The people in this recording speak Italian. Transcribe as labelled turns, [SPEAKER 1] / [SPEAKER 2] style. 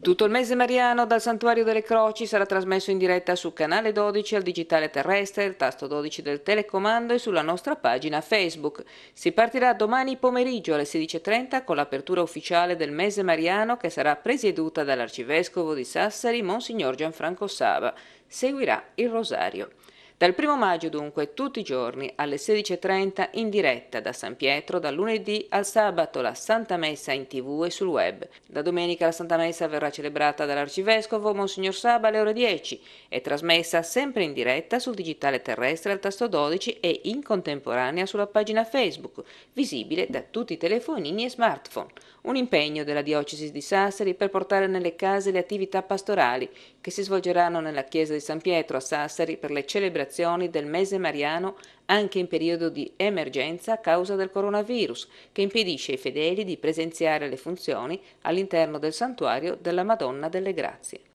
[SPEAKER 1] Tutto il mese mariano dal Santuario delle Croci sarà trasmesso in diretta su Canale 12, al digitale terrestre, il tasto 12 del telecomando e sulla nostra pagina Facebook. Si partirà domani pomeriggio alle 16.30 con l'apertura ufficiale del mese mariano che sarà presieduta dall'arcivescovo di Sassari, Monsignor Gianfranco Sava. Seguirà il Rosario. Dal 1 maggio dunque tutti i giorni alle 16.30 in diretta da San Pietro, dal lunedì al sabato la Santa Messa in tv e sul web. Da domenica la Santa Messa verrà celebrata dall'Arcivescovo Monsignor Saba alle ore 10 e trasmessa sempre in diretta sul digitale terrestre al tasto 12 e in contemporanea sulla pagina Facebook, visibile da tutti i telefonini e smartphone. Un impegno della Diocesi di Sassari per portare nelle case le attività pastorali che si svolgeranno nella Chiesa di San Pietro a Sassari per le celebrazioni celebrazioni del mese mariano anche in periodo di emergenza a causa del coronavirus, che impedisce ai fedeli di presenziare le funzioni all'interno del santuario della Madonna delle Grazie.